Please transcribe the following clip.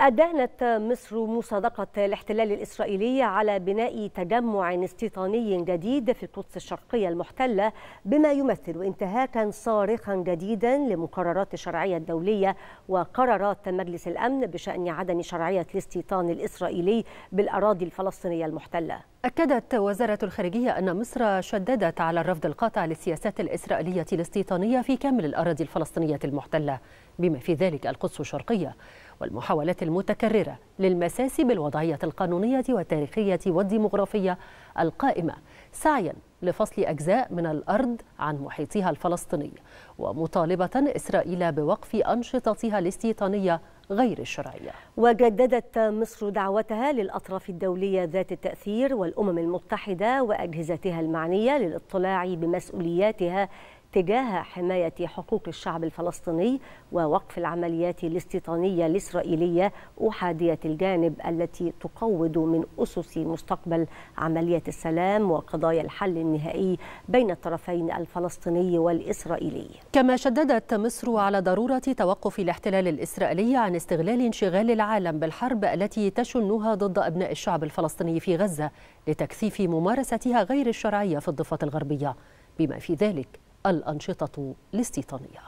أدانت مصر مصادقة الاحتلال الإسرائيلي على بناء تجمع استيطاني جديد في القدس الشرقية المحتلة بما يمثل انتهاكا صارخا جديدا لمقررات الشرعية الدولية وقرارات مجلس الأمن بشأن عدم شرعية الاستيطان الإسرائيلي بالأراضي الفلسطينية المحتلة أكدت وزارة الخارجية أن مصر شددت على الرفض القاطع للسياسات الإسرائيلية الاستيطانية في كامل الأراضي الفلسطينية المحتلة بما في ذلك القدس الشرقية والمحاولات المتكررة للمساس بالوضعية القانونية والتاريخية والديمغرافية القائمة سعيا لفصل أجزاء من الأرض عن محيطها الفلسطيني ومطالبة إسرائيل بوقف أنشطتها الاستيطانية غير الشرعية وجددت مصر دعوتها للأطراف الدولية ذات التأثير والأمم المتحدة وأجهزتها المعنية للاطلاع بمسؤولياتها تجاه حماية حقوق الشعب الفلسطيني ووقف العمليات الاستيطانية الإسرائيلية أحادية الجانب التي تقود من أسس مستقبل عملية السلام وقضايا الحل النهائي بين الطرفين الفلسطيني والإسرائيلي كما شددت مصر على ضرورة توقف الاحتلال الإسرائيلي عن استغلال انشغال العالم بالحرب التي تشنها ضد أبناء الشعب الفلسطيني في غزة لتكثيف ممارستها غير الشرعية في الضفة الغربية بما في ذلك الأنشطة الاستيطانية